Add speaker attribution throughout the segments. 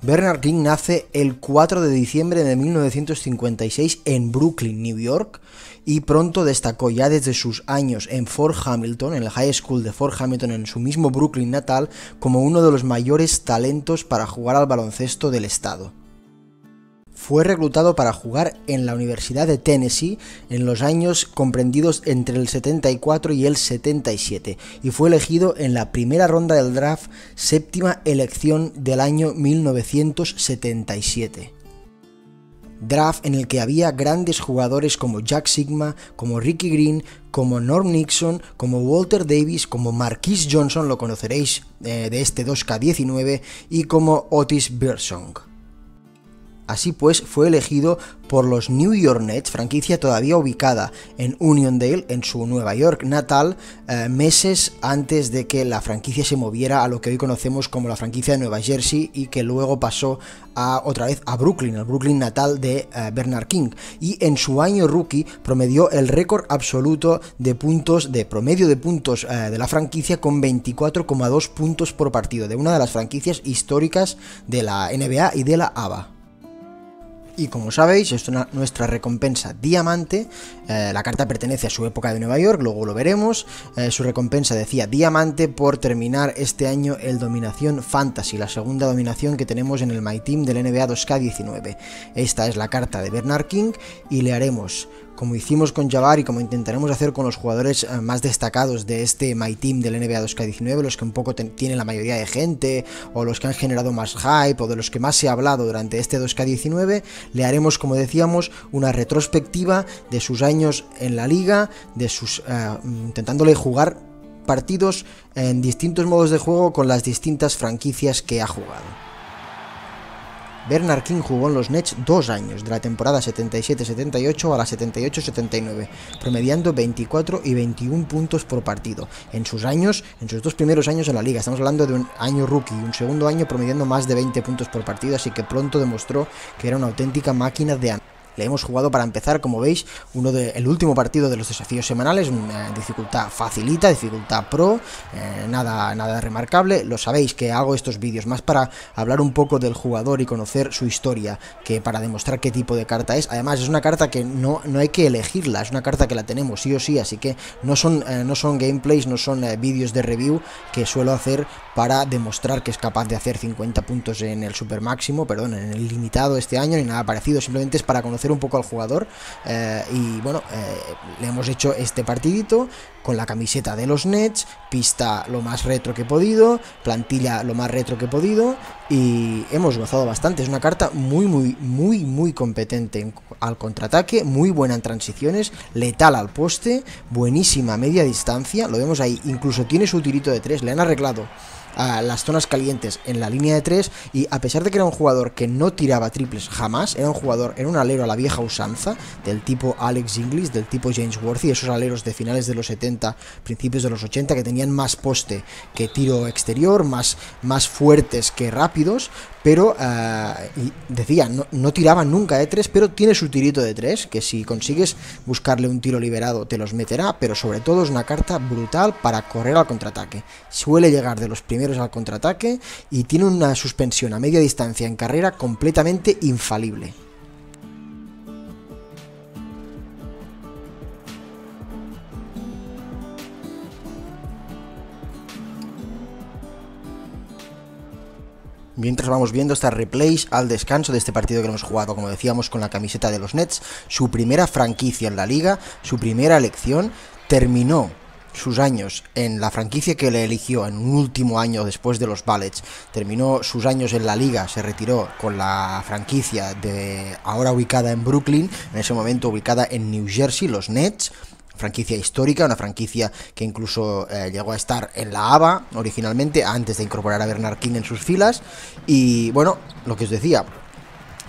Speaker 1: Bernard King nace el 4 de diciembre de 1956 en Brooklyn, New York, y pronto destacó ya desde sus años en Fort Hamilton, en el High School de Fort Hamilton, en su mismo Brooklyn natal, como uno de los mayores talentos para jugar al baloncesto del estado fue reclutado para jugar en la Universidad de Tennessee en los años comprendidos entre el 74 y el 77 y fue elegido en la primera ronda del draft, séptima elección del año 1977 draft en el que había grandes jugadores como Jack Sigma, como Ricky Green, como Norm Nixon, como Walter Davis, como Marquis Johnson, lo conoceréis eh, de este 2K19, y como Otis Birdsong. Así pues, fue elegido por los New York Nets, franquicia todavía ubicada en Uniondale, en su Nueva York natal, eh, meses antes de que la franquicia se moviera a lo que hoy conocemos como la franquicia de Nueva Jersey y que luego pasó a, otra vez a Brooklyn, al Brooklyn natal de eh, Bernard King. Y en su año rookie promedió el récord absoluto de puntos, de promedio de puntos eh, de la franquicia con 24,2 puntos por partido, de una de las franquicias históricas de la NBA y de la ABA. Y como sabéis, es nuestra recompensa diamante. Eh, la carta pertenece a su época de Nueva York, luego lo veremos. Eh, su recompensa decía diamante por terminar este año el Dominación Fantasy, la segunda dominación que tenemos en el My Team del NBA 2K19. Esta es la carta de Bernard King y le haremos como hicimos con Jabbar y como intentaremos hacer con los jugadores eh, más destacados de este My Team del NBA 2K19, los que un poco tienen la mayoría de gente, o los que han generado más hype, o de los que más se ha hablado durante este 2K19, le haremos, como decíamos, una retrospectiva de sus años en la liga, de sus eh, intentándole jugar partidos en distintos modos de juego con las distintas franquicias que ha jugado. Bernard King jugó en los Nets dos años, de la temporada 77-78 a la 78-79, promediando 24 y 21 puntos por partido. En sus años, en sus dos primeros años en la liga, estamos hablando de un año rookie un segundo año promediando más de 20 puntos por partido, así que pronto demostró que era una auténtica máquina de le hemos jugado para empezar, como veis, uno de, el último partido de los desafíos semanales, mm, eh, dificultad facilita, dificultad pro, eh, nada, nada remarcable, lo sabéis que hago estos vídeos más para hablar un poco del jugador y conocer su historia, que para demostrar qué tipo de carta es, además es una carta que no, no hay que elegirla, es una carta que la tenemos sí o sí, así que no son, eh, no son gameplays, no son vídeos de review que suelo hacer para demostrar que es capaz de hacer 50 puntos en el super máximo, perdón, en el limitado este año, ni nada parecido, simplemente es para conocer un poco al jugador. Eh, y bueno, eh, le hemos hecho este partidito con la camiseta de los Nets, pista lo más retro que he podido, plantilla lo más retro que he podido y hemos gozado bastante. Es una carta muy, muy, muy, muy competente al contraataque, muy buena en transiciones, letal al poste, buenísima media distancia, lo vemos ahí, incluso tiene su tirito de tres, le han arreglado las zonas calientes en la línea de 3 y a pesar de que era un jugador que no tiraba triples jamás, era un jugador, era un alero a la vieja usanza, del tipo Alex Inglis, del tipo James Worthy, esos aleros de finales de los 70, principios de los 80, que tenían más poste que tiro exterior, más, más fuertes que rápidos, pero ah, decía, no, tiraba nunca de 3, pero tiene su tirito de 3, que si consigues buscarle un tiro liberado te los meterá, pero sobre todo es una carta brutal para correr al contraataque. Suele llegar de los primeros al contraataque y tiene una suspensión a media distancia en carrera completamente infalible. mientras vamos viendo estas replays al descanso de este partido que hemos jugado, como decíamos, con la camiseta de los Nets, su primera franquicia en la liga, su primera elección, terminó sus años en la franquicia que le eligió en un último año después de los Ballets. Terminó sus años en la liga, se retiró con la franquicia de ahora ubicada en Brooklyn, en ese momento ubicada en New Jersey, los Nets franquicia histórica, una franquicia que incluso eh, llegó a estar en la ABA originalmente, antes de incorporar a Bernard King en sus filas. Y bueno, lo que os decía,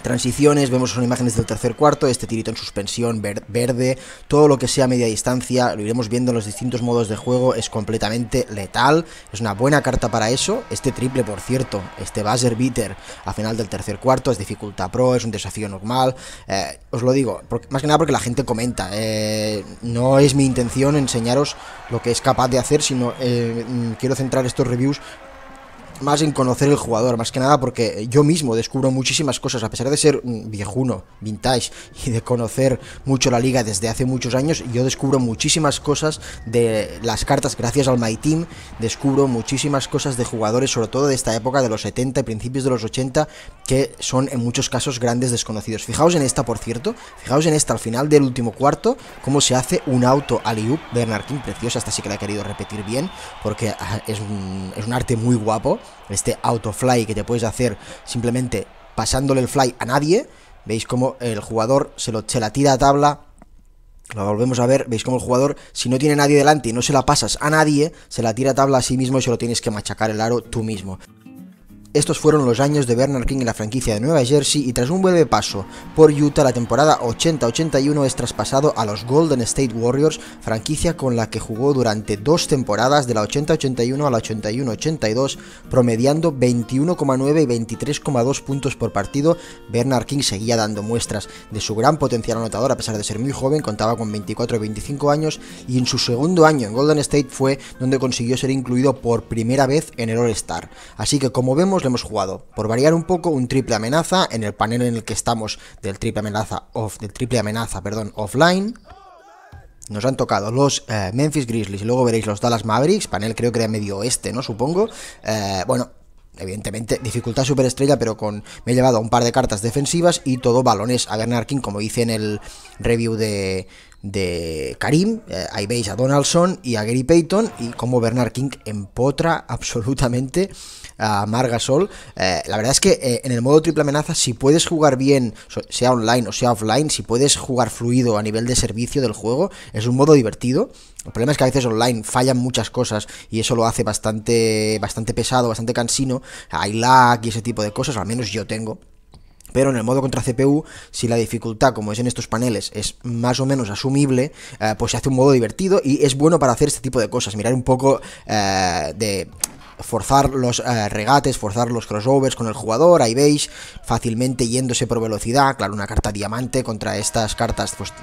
Speaker 1: transiciones, vemos son imágenes del tercer cuarto, este tirito en suspensión, verde, todo lo que sea media distancia, lo iremos viendo en los distintos modos de juego, es completamente letal, es una buena carta para eso, este triple por cierto, este buzzer beater a final del tercer cuarto, es dificultad pro, es un desafío normal, eh, os lo digo, más que nada porque la gente comenta, eh, no es mi intención enseñaros lo que es capaz de hacer, sino eh, mm, quiero centrar estos reviews más en conocer el jugador, más que nada porque yo mismo descubro muchísimas cosas, a pesar de ser viejuno, vintage y de conocer mucho la liga desde hace muchos años, yo descubro muchísimas cosas de las cartas gracias al My Team, descubro muchísimas cosas de jugadores, sobre todo de esta época de los 70 y principios de los 80, que son en muchos casos grandes desconocidos. Fijaos en esta, por cierto, fijaos en esta al final del último cuarto, cómo se hace un auto Aliup de Bernardín, preciosa, Hasta sí que la he querido repetir bien, porque ah, es un, es un arte muy guapo este auto fly que te puedes hacer simplemente pasándole el fly a nadie. Veis cómo el jugador se, lo, se la tira a tabla lo volvemos a ver, veis como el jugador, si no tiene nadie delante y no se la pasas a nadie, se la tira a tabla a sí mismo y se lo tienes que machacar el aro tú mismo. Estos fueron los años de Bernard King en la franquicia de Nueva Jersey y tras un breve paso por Utah la temporada 80-81 es traspasado a los Golden State Warriors, franquicia con la que jugó durante dos temporadas de la 80-81 a la 81-82, promediando 21,9 y 23,2 puntos por partido. Bernard King seguía dando muestras de su gran potencial anotador a pesar de ser muy joven, contaba con 24-25 años y en su segundo año en Golden State fue donde consiguió ser incluido por primera vez en el All-Star. Así que como vemos le hemos jugado, por variar un poco, un triple amenaza en el panel en el que estamos del triple amenaza, off, del triple amenaza perdón, offline. Nos han tocado los eh, Memphis Grizzlies y luego veréis los Dallas Mavericks, panel creo que era medio este, ¿no? Supongo. Eh, bueno, evidentemente dificultad superestrella, pero con me he llevado un par de cartas defensivas y todo balones a ganar King, como hice en el review de, de Karim, eh, ahí veis a Donaldson y a Gary Payton y como Bernard King empotra absolutamente a Margasol. Eh, la verdad es que eh, en el modo triple amenaza, si puedes jugar bien, sea online o sea offline, si puedes jugar fluido a nivel de servicio del juego, es un modo divertido. El problema es que a veces online fallan muchas cosas y eso lo hace bastante, bastante pesado, bastante cansino. Hay lag y ese tipo de cosas, al menos yo tengo. Pero en el modo contra CPU, si la dificultad, como es en estos paneles, es más o menos asumible, eh, pues se hace un modo divertido y es bueno para hacer este tipo de cosas. Mirar un poco eh, de forzar los eh, regates, forzar los crossovers con el jugador, ahí veis, fácilmente yéndose por velocidad, claro, una carta diamante contra estas cartas, pues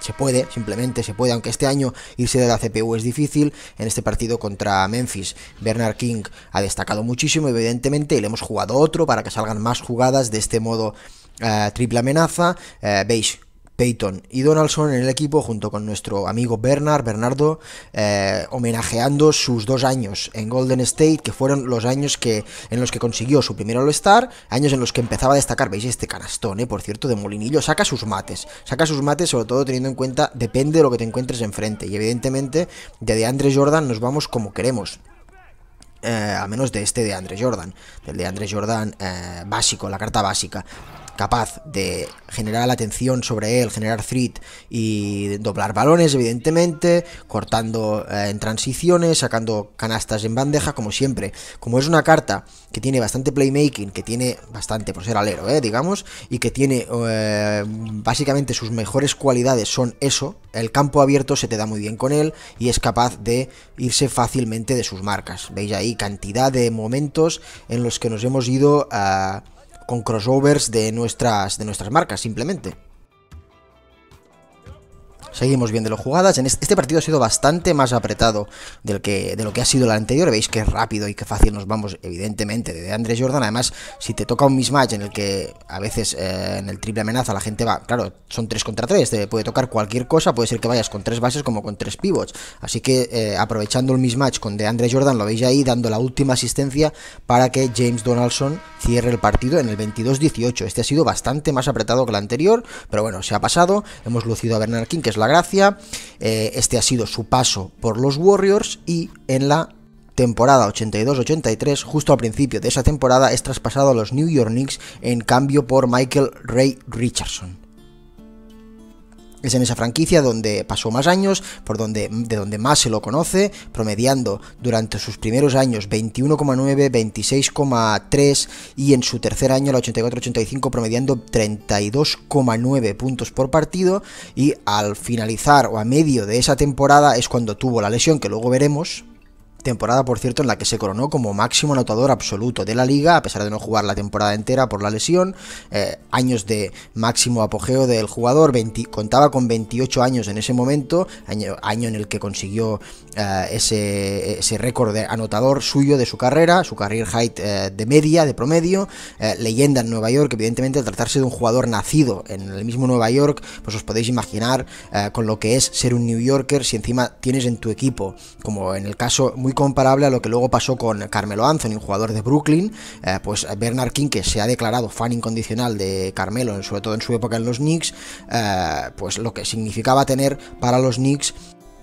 Speaker 1: se puede, simplemente se puede, aunque este año irse de la CPU es difícil. En este partido contra Memphis, Bernard King ha destacado muchísimo, evidentemente, y le hemos jugado otro para que salgan más jugadas de este modo eh, triple amenaza. Eh, veis Peyton y Donaldson en el equipo junto con nuestro amigo Bernard, Bernardo, eh, homenajeando sus dos años en Golden State, que fueron los años que, en los que consiguió su primer All-Star, años en los que empezaba a destacar, veis este canastón, eh? por cierto, de Molinillo, saca sus mates, saca sus mates sobre todo teniendo en cuenta, depende de lo que te encuentres enfrente, y evidentemente de DeAndre Jordan nos vamos como queremos. Eh, a menos de este de Andre Jordan, del de Andre Jordan básico, la carta básica capaz de generar la atención sobre él, generar threat y doblar balones, evidentemente, cortando eh, en transiciones, sacando canastas en bandeja, como siempre. Como es una carta que tiene bastante playmaking, que tiene bastante por ser alero, eh, digamos, y que tiene eh, básicamente sus mejores cualidades son eso, el campo abierto se te da muy bien con él y es capaz de irse fácilmente de sus marcas. Veis ahí cantidad de momentos en los que nos hemos ido a con crossovers de nuestras, de nuestras marcas, simplemente. Seguimos viendo las jugadas. En este, este partido ha sido bastante más apretado del que, de lo que ha sido la anterior. Veis que rápido y qué fácil nos vamos, evidentemente, de Andrés Jordan. Además, si te toca un mismatch en el que a veces eh, en el triple amenaza la gente va, claro, son 3 contra 3, te puede tocar cualquier cosa. Puede ser que vayas con 3 bases como con 3 pivots. Así que eh, aprovechando el mismatch con de Andrés Jordan, lo veis ahí dando la última asistencia para que James Donaldson cierre el partido en el 22-18. Este ha sido bastante más apretado que el anterior, pero bueno, se ha pasado. Hemos lucido a Bernard King, que es la gracia. Eh, este ha sido su paso por los Warriors y en la temporada 82-83, justo al principio de esa temporada, es traspasado a los New York Knicks en cambio por Michael Ray Richardson. Es en esa franquicia donde pasó más años, por donde, de donde más se lo conoce, promediando durante sus primeros años 21,9, 26,3 y en su tercer año, el 84-85, promediando 32,9 puntos por partido. Y al finalizar o a medio de esa temporada es cuando tuvo la lesión, que luego veremos, temporada por cierto en la que se coronó como máximo anotador absoluto de la liga, a pesar de no jugar la temporada entera por la lesión, eh, años de máximo apogeo del jugador, contaba con 28 años en ese momento, año en el que consiguió eh, ese, récord anotador suyo de su carrera, su career height eh, de media, de promedio, eh, leyenda en Nueva York, evidentemente al tratarse de un jugador nacido en el mismo Nueva York, pues os podéis imaginar con lo que es ser un New Yorker si encima tienes en tu equipo, como en el caso muy comparable a lo que luego pasó con Carmelo Anthony, un jugador de Brooklyn, pues Bernard King, que se ha declarado fan incondicional de Carmelo, sobre todo en su época en los Knicks, pues lo que significaba tener para los Knicks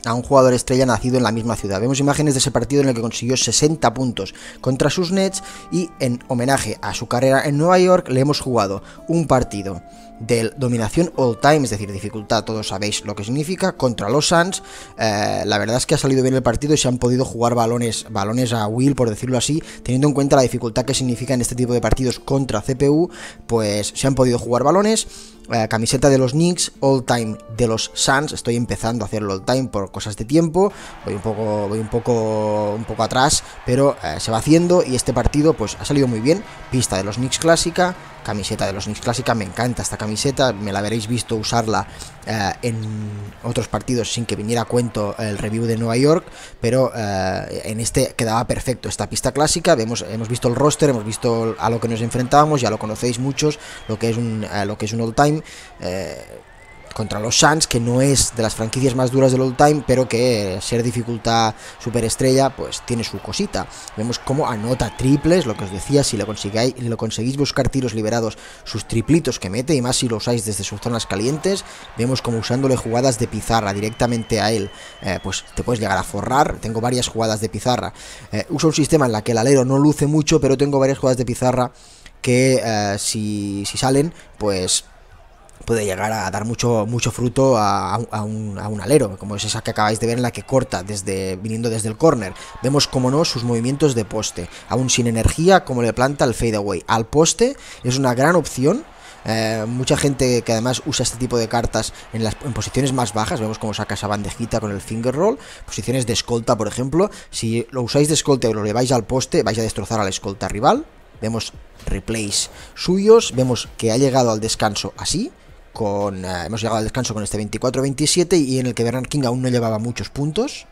Speaker 1: a un jugador estrella nacido en la misma ciudad. Vemos imágenes de ese partido en el que consiguió 60 puntos contra sus Nets y en homenaje a su carrera en Nueva York le hemos jugado un partido del dominación all time, es decir, dificultad, todos sabéis lo que significa, contra los Suns. Eh, la verdad es que ha salido bien el partido y se han podido jugar balones, balones a Will, por decirlo así, teniendo en cuenta la dificultad que significa en este tipo de partidos contra CPU, pues se han podido jugar balones. Eh, camiseta de los Knicks, all time de los Suns, estoy empezando a hacerlo all time por cosas de tiempo, voy un poco, voy un poco, un poco atrás, pero eh, se va haciendo y este partido pues ha salido muy bien, pista de los Knicks clásica, camiseta de los Knicks clásica, me encanta esta camiseta, me la habréis visto usarla eh, en otros partidos sin que viniera a cuento el review de Nueva York, pero eh, en este quedaba perfecto esta pista clásica, hemos visto el roster, hemos visto a lo que nos enfrentábamos, ya lo conocéis muchos, lo que es un, eh, lo que es un all-time contra los Suns, que no es de las franquicias más duras del all time, pero que ser dificultad superestrella, pues tiene su cosita. Vemos cómo anota triples, lo que os decía, si lo conseguís, lo conseguís buscar tiros liberados, sus triplitos que mete, y más si lo usáis desde sus zonas calientes, vemos como usándole jugadas de pizarra directamente a él, eh, pues te puedes llegar a forrar. Tengo varias jugadas de pizarra. Eh, uso un sistema en la que el alero no luce mucho, pero tengo varias jugadas de pizarra que eh, si, si salen, pues puede llegar a dar mucho, mucho fruto a, un, alero, como es esa que acabáis de ver en la que corta desde, viniendo desde el corner Vemos, como no, sus movimientos de poste, aún sin energía, como le planta el fade away Al poste es una gran opción. Eh, mucha gente que además usa este tipo de cartas en, posiciones más bajas, vemos cómo saca esa bandejita con el finger roll, posiciones de escolta, por ejemplo. Si lo usáis de escolta y lo lleváis al poste, vais a destrozar al escolta rival. Vemos replays suyos, vemos que ha llegado al descanso así, eh, hemos llegado al descanso con este 24-27 y en el que Bernard King aún no llevaba muchos puntos.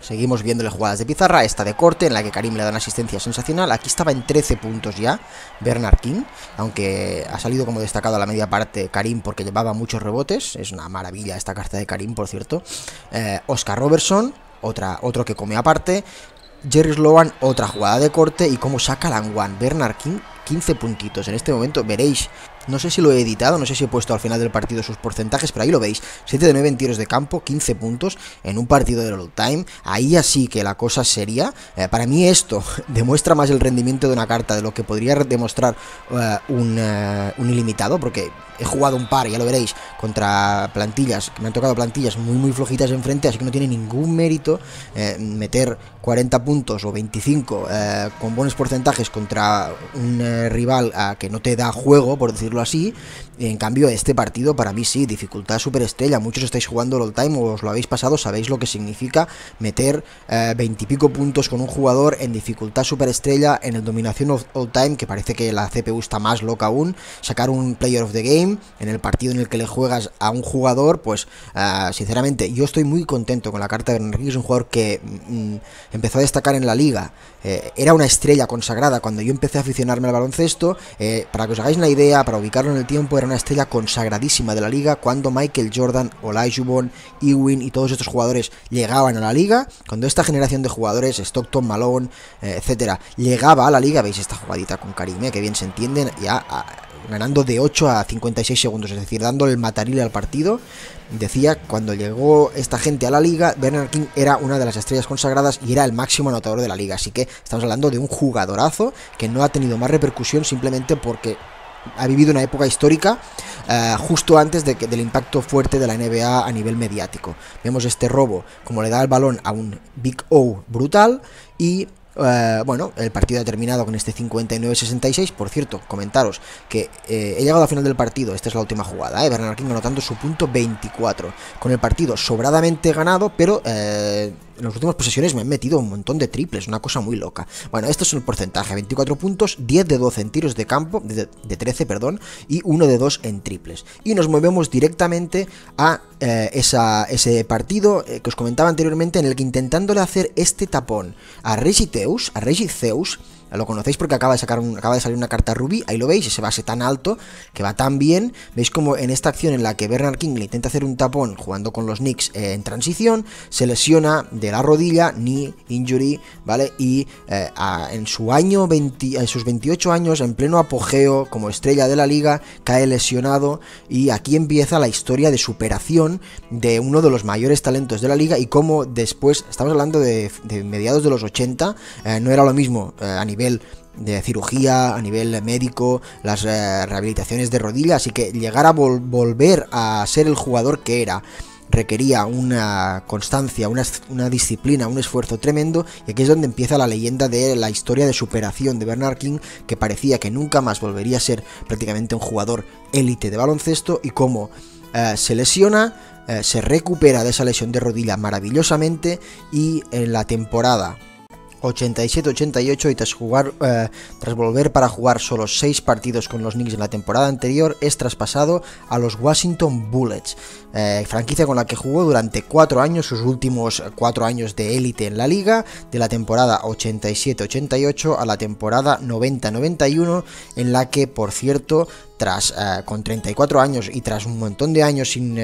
Speaker 1: Seguimos viéndole jugadas de pizarra, esta de corte en la que Karim le da una asistencia sensacional. Aquí estaba en 13 puntos ya Bernard King, aunque ha salido como destacado a la media parte Karim porque llevaba muchos rebotes. Es una maravilla esta carta de Karim, por cierto. Eh, Oscar Robertson, otro que come aparte. Jerry Sloan, otra jugada de corte y cómo saca Langwan. Bernard King, 15 puntitos. En este momento veréis no sé si lo he editado, no sé si he puesto al final del partido sus porcentajes, pero ahí lo veis. 7 de 9 en tiros de campo, 15 puntos en un partido de all time. Ahí así que la cosa sería. Eh, para mí esto demuestra más el rendimiento de una carta de lo que podría demostrar eh, eh, un, ilimitado, porque he jugado un par, ya lo veréis, contra plantillas, que me han tocado plantillas muy muy flojitas enfrente, así que no tiene ningún mérito meter 40 puntos o 25 con buenos porcentajes contra un rival que no te da juego, por decirlo así. En cambio, este partido para mí sí, dificultad superestrella. Muchos estáis jugando all-time o os lo habéis pasado, sabéis lo que significa meter eh, veintipico pico puntos con un jugador en dificultad superestrella, en el dominación all-time, que parece que la CPU está más loca aún. Sacar un player of the game en el partido en el que le juegas a un jugador, pues eh, sinceramente yo estoy muy contento con la carta de Enrique, es un jugador que mm, mm, empezó a destacar en la liga eh, era una estrella consagrada. Cuando yo empecé a aficionarme al baloncesto, eh, para que os hagáis una idea, para ubicarlo en el tiempo, era una estrella consagradísima de la liga. Cuando Michael Jordan, Olajuwon, Ewing y todos estos jugadores llegaban a la liga, cuando esta generación de jugadores, Stockton, Malone, eh, etcétera, llegaba a la liga, veis esta jugadita con Karim, que bien se entienden, ya ganando de 8 a 56 segundos, es decir, dando el mataril al partido. Decía, cuando llegó esta gente a la liga, Bernard King era una de las estrellas consagradas y era el máximo anotador de la liga. Así que estamos hablando de un jugadorazo que no ha tenido más repercusión simplemente porque ha vivido una época histórica eh, justo antes de que, del impacto fuerte de la NBA a nivel mediático. Vemos este robo, como le da el balón a un Big O brutal y eh, bueno, el partido ha terminado con este 59-66. Por cierto, comentaros que eh, he llegado al final del partido. Esta es la última jugada. Eh, Bernard King anotando su punto 24. Con el partido sobradamente ganado, pero en las últimas posesiones me han metido un montón de triples, una cosa muy loca. Bueno, este es el porcentaje, 24 puntos, 10 de 12 en tiros de campo, de, 13, perdón, y 1 de 2 en triples. Y nos movemos directamente a eh, ese partido eh, que os comentaba anteriormente, en el que intentándole hacer este tapón a Regiteus, a Zeus. Lo conocéis porque acaba de, sacar acaba de salir una carta Ruby, ahí lo veis, ese base tan alto, que va tan bien. Veis como en esta acción en la que Bernard King le intenta hacer un tapón jugando con los Knicks eh, en transición, se lesiona de la rodilla, knee injury, ¿vale? Y eh, en su año en sus 28 años, en pleno apogeo como estrella de la liga, cae lesionado y aquí empieza la historia de superación de uno de los mayores talentos de la liga y cómo después, estamos hablando de, mediados de los 80, eh, no era lo mismo a nivel de cirugía, a nivel médico, las eh, rehabilitaciones de rodilla, así que llegar a volver a ser el jugador que era requería una constancia, una, disciplina, un esfuerzo tremendo y aquí es donde empieza la leyenda de la historia de superación de Bernard King que parecía que nunca más volvería a ser prácticamente un jugador élite de baloncesto y cómo eh, se lesiona, eh, se recupera de esa lesión de rodilla maravillosamente y en la temporada 87-88 y tras, jugar, eh, tras volver para jugar solo 6 partidos con los Knicks en la temporada anterior, es traspasado a los Washington Bullets, eh, franquicia con la que jugó durante 4 años, sus últimos 4 años de élite en la liga, de la temporada 87-88 a la temporada 90-91, en la que, por cierto, tras, eh, con 34 años y tras un montón de años sin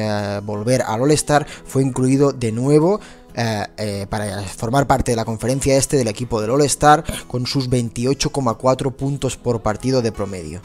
Speaker 1: volver al All-Star, fue incluido de nuevo eh, eh, para formar parte de la conferencia este del equipo del All Star con sus 28,4 puntos por partido de promedio.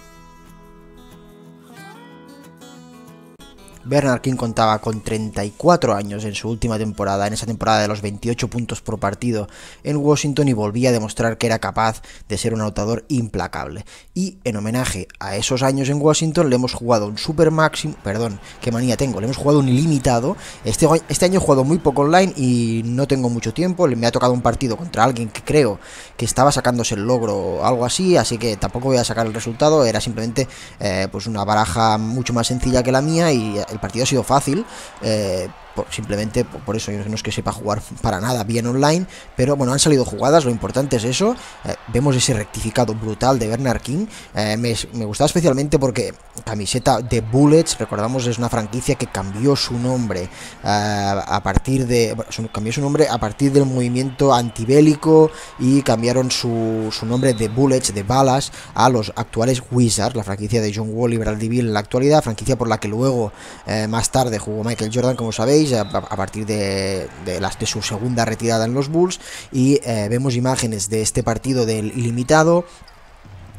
Speaker 1: Bernard King contaba con 34 años en su última temporada, en esa temporada de los 28 puntos por partido en Washington y volvía a demostrar que era capaz de ser un anotador implacable. Y en homenaje a esos años en Washington le hemos jugado un super máximo, perdón, qué manía tengo, le hemos jugado un ilimitado. Este, este año he jugado muy poco online y no tengo mucho tiempo, me ha tocado un partido contra alguien que creo que estaba sacándose el logro o algo así, así que tampoco voy a sacar el resultado, era simplemente eh, pues una baraja mucho más sencilla que la mía y eh, el partido ha sido fácil, eh, simplemente por, eso, no es que sepa jugar para nada bien online, pero bueno, han salido jugadas, lo importante es eso, eh, vemos ese rectificado brutal de Bernard King, eh, me, me gustaba especialmente porque camiseta de Bullets, recordamos, es una franquicia que cambió su nombre eh, a partir de, cambió su nombre a partir del movimiento antibélico y cambiaron su, su nombre de Bullets, de balas, a los actuales Wizards, la franquicia de John Wall y Brad Bill en la actualidad, franquicia por la que luego más tarde jugó Michael Jordan, como sabéis, a, partir de, su segunda retirada en los Bulls y eh, vemos imágenes de este partido del ilimitado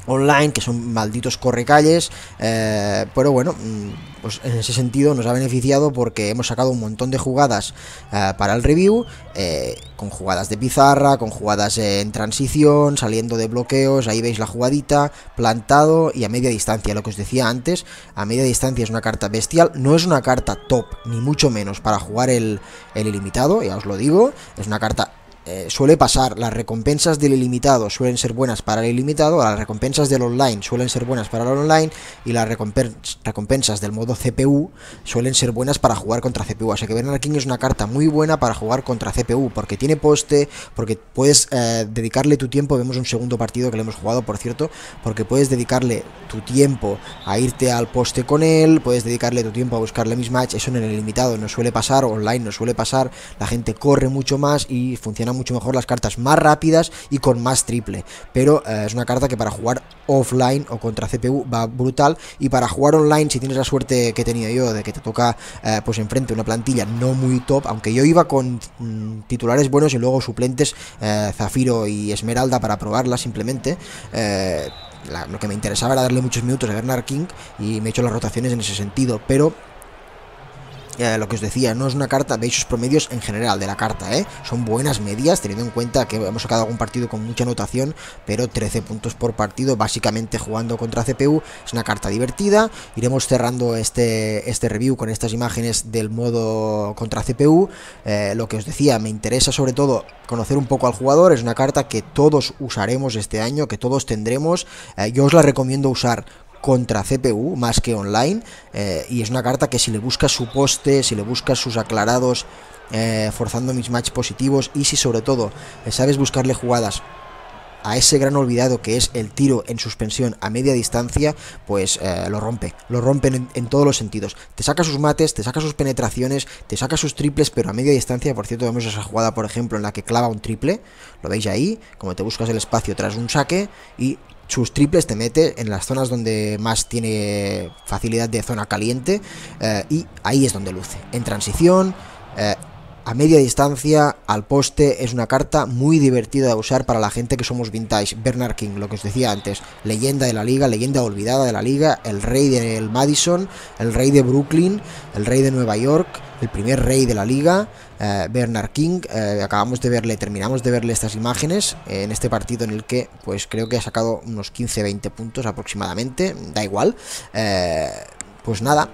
Speaker 1: online, que son malditos correcalles, eh, pero bueno, mm, pues en ese sentido nos ha beneficiado porque hemos sacado un montón de jugadas eh, para el review, eh, con jugadas de pizarra, con jugadas en transición, saliendo de bloqueos, ahí veis la jugadita, plantado y a media distancia, lo que os decía antes, a media distancia es una carta bestial, no es una carta top, ni mucho menos para jugar el, el ilimitado, ya os lo digo, es una carta eh, suele pasar, las recompensas del ilimitado suelen ser buenas para el ilimitado, las recompensas del online suelen ser buenas para el online y las recompensas del modo CPU suelen ser buenas para jugar contra CPU. Así que Bernard King es una carta muy buena para jugar contra CPU porque tiene poste, porque puedes eh, dedicarle tu tiempo, vemos un segundo partido que le hemos jugado por cierto, porque puedes dedicarle tu tiempo a irte al poste con él, puedes dedicarle tu tiempo a buscarle mismatch, eso en el ilimitado no suele pasar, online no suele pasar, la gente corre mucho más y funciona mucho mejor las cartas más rápidas y con más triple. Pero eh, es una carta que para jugar offline o contra CPU va brutal. Y para jugar online, si tienes la suerte que he tenido yo de que te toca eh, pues enfrente una plantilla no muy top, aunque yo iba con mm, titulares buenos y luego suplentes eh, Zafiro y Esmeralda para probarla simplemente. lo que me interesaba era darle muchos minutos a Bernard King y me he hecho las rotaciones en ese sentido, pero eh, lo que os decía, no es una carta, veis sus promedios en general de la carta, ¿eh? Son buenas medias, teniendo en cuenta que hemos sacado algún partido con mucha anotación, pero 13 puntos por partido, básicamente jugando contra CPU, es una carta divertida. Iremos cerrando este, este review con estas imágenes del modo contra CPU. Eh, lo que os decía, me interesa sobre todo conocer un poco al jugador, es una carta que todos usaremos este año, que todos tendremos. Eh, yo os la recomiendo usar contra CPU más que online eh, y es una carta que si le buscas su poste, si le buscas sus aclarados, eh, forzando mis match positivos y si sobre todo eh, sabes buscarle jugadas a ese gran olvidado que es el tiro en suspensión a media distancia, pues lo rompe, lo rompe en, en, todos los sentidos. Te saca sus mates, te saca sus penetraciones, te saca sus triples, pero a media distancia, por cierto, vemos esa jugada, por ejemplo, en la que clava un triple, lo veis ahí, como te buscas el espacio tras un saque y sus triples te mete en las zonas donde más tiene facilidad de zona caliente eh, y ahí es donde luce. En transición, eh, a media distancia, al poste, es una carta muy divertida de usar para la gente que somos vintage. Bernard King, lo que os decía antes, leyenda de la liga, leyenda olvidada de la liga, el rey del Madison, el rey de Brooklyn, el rey de Nueva York, el primer rey de la liga, eh, Bernard King. Eh, acabamos de verle, terminamos de verle estas imágenes eh, en este partido en el que, pues creo que ha sacado unos 15-20 puntos aproximadamente, da igual. pues nada,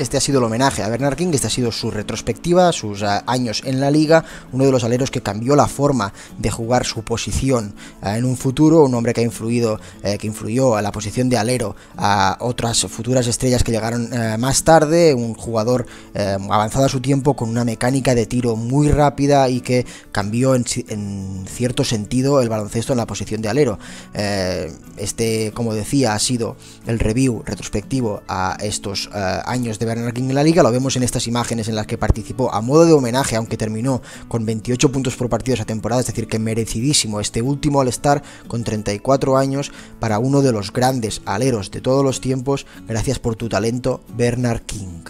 Speaker 1: este ha sido el homenaje a Bernard King, este ha sido su retrospectiva, sus ah, años en la liga, uno de los aleros que cambió la forma de jugar su posición ah, en un futuro, un hombre que ha influido, eh, que influyó a la posición de alero a otras futuras estrellas que llegaron eh, más tarde, un jugador eh, avanzado a su tiempo con una mecánica de tiro muy rápida y que cambió en, cierto sentido el baloncesto en la posición de alero. este, como decía, ha sido el review retrospectivo a estos años de Bernard King en la liga, lo vemos en estas imágenes en las que participó a modo de homenaje, aunque terminó con 28 puntos por partido esa temporada, es decir, que merecidísimo este último al star con 34 años para uno de los grandes aleros de todos los tiempos, gracias por tu talento, Bernard King.